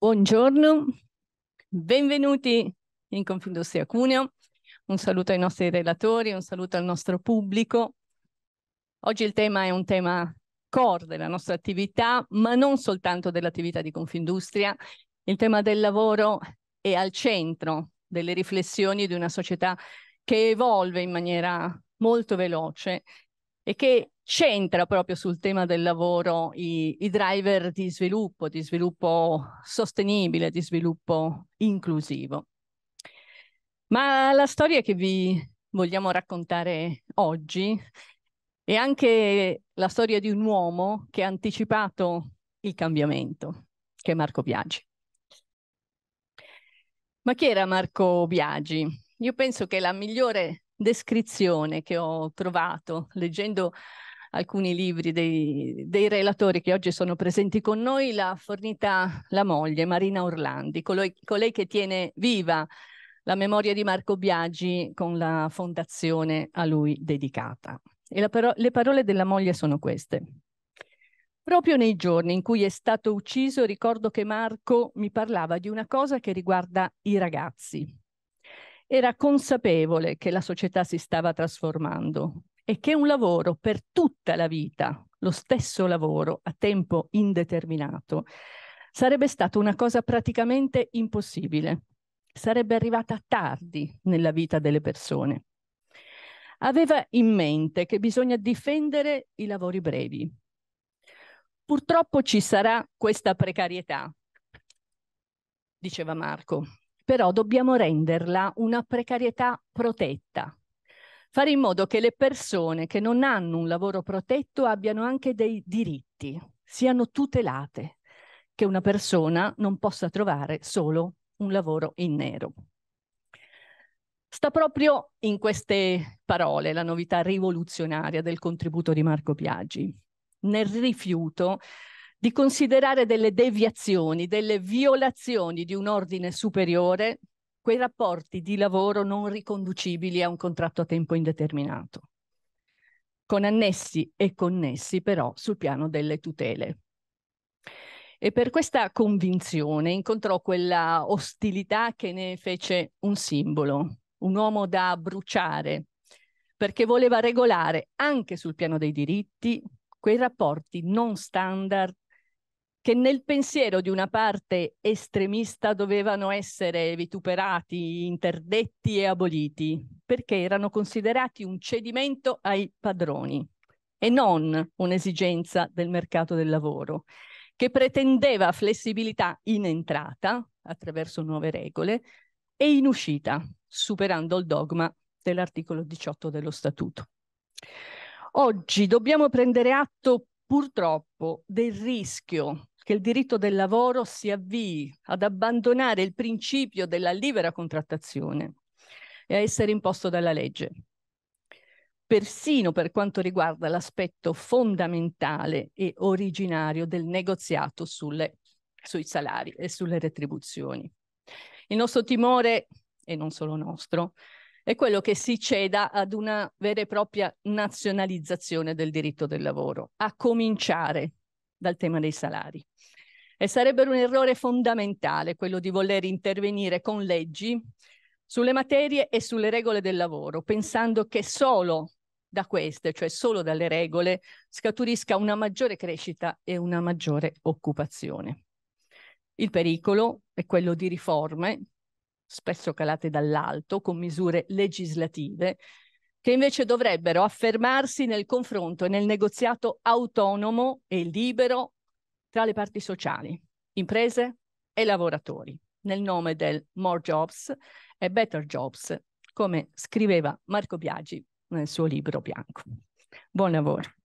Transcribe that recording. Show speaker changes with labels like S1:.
S1: Buongiorno, benvenuti in Confindustria Cuneo. Un saluto ai nostri relatori, un saluto al nostro pubblico. Oggi il tema è un tema core della nostra attività, ma non soltanto dell'attività di Confindustria. Il tema del lavoro è al centro delle riflessioni di una società che evolve in maniera molto veloce e che centra proprio sul tema del lavoro i, i driver di sviluppo, di sviluppo sostenibile, di sviluppo inclusivo. Ma la storia che vi vogliamo raccontare oggi è anche la storia di un uomo che ha anticipato il cambiamento, che è Marco Biagi. Ma chi era Marco Biagi? Io penso che la migliore descrizione che ho trovato leggendo alcuni libri dei, dei, relatori che oggi sono presenti con noi l'ha fornita la moglie Marina Orlandi, colei, colei che tiene viva la memoria di Marco Biagi con la fondazione a lui dedicata. E paro le parole della moglie sono queste. Proprio nei giorni in cui è stato ucciso ricordo che Marco mi parlava di una cosa che riguarda i ragazzi, era consapevole che la società si stava trasformando e che un lavoro per tutta la vita, lo stesso lavoro a tempo indeterminato, sarebbe stata una cosa praticamente impossibile, sarebbe arrivata tardi nella vita delle persone. Aveva in mente che bisogna difendere i lavori brevi. Purtroppo ci sarà questa precarietà, diceva Marco, però dobbiamo renderla una precarietà protetta, fare in modo che le persone che non hanno un lavoro protetto abbiano anche dei diritti, siano tutelate, che una persona non possa trovare solo un lavoro in nero. Sta proprio in queste parole la novità rivoluzionaria del contributo di Marco Piaggi, nel rifiuto di considerare delle deviazioni, delle violazioni di un ordine superiore, quei rapporti di lavoro non riconducibili a un contratto a tempo indeterminato, con annessi e connessi però sul piano delle tutele. E per questa convinzione incontrò quella ostilità che ne fece un simbolo, un uomo da bruciare, perché voleva regolare anche sul piano dei diritti quei rapporti non standard che nel pensiero di una parte estremista dovevano essere vituperati, interdetti e aboliti, perché erano considerati un cedimento ai padroni e non un'esigenza del mercato del lavoro, che pretendeva flessibilità in entrata, attraverso nuove regole, e in uscita, superando il dogma dell'articolo 18 dello Statuto. Oggi dobbiamo prendere atto purtroppo del rischio che il diritto del lavoro si avvii ad abbandonare il principio della libera contrattazione e a essere imposto dalla legge, persino per quanto riguarda l'aspetto fondamentale e originario del negoziato sulle, sui salari e sulle retribuzioni. Il nostro timore, e non solo nostro, è quello che si ceda ad una vera e propria nazionalizzazione del diritto del lavoro, a cominciare dal tema dei salari. E sarebbe un errore fondamentale quello di voler intervenire con leggi sulle materie e sulle regole del lavoro, pensando che solo da queste, cioè solo dalle regole, scaturisca una maggiore crescita e una maggiore occupazione. Il pericolo è quello di riforme, spesso calate dall'alto, con misure legislative, che invece dovrebbero affermarsi nel confronto e nel negoziato autonomo e libero tra le parti sociali, imprese e lavoratori, nel nome del More Jobs e Better Jobs, come scriveva Marco Biagi nel suo libro bianco. Buon lavoro.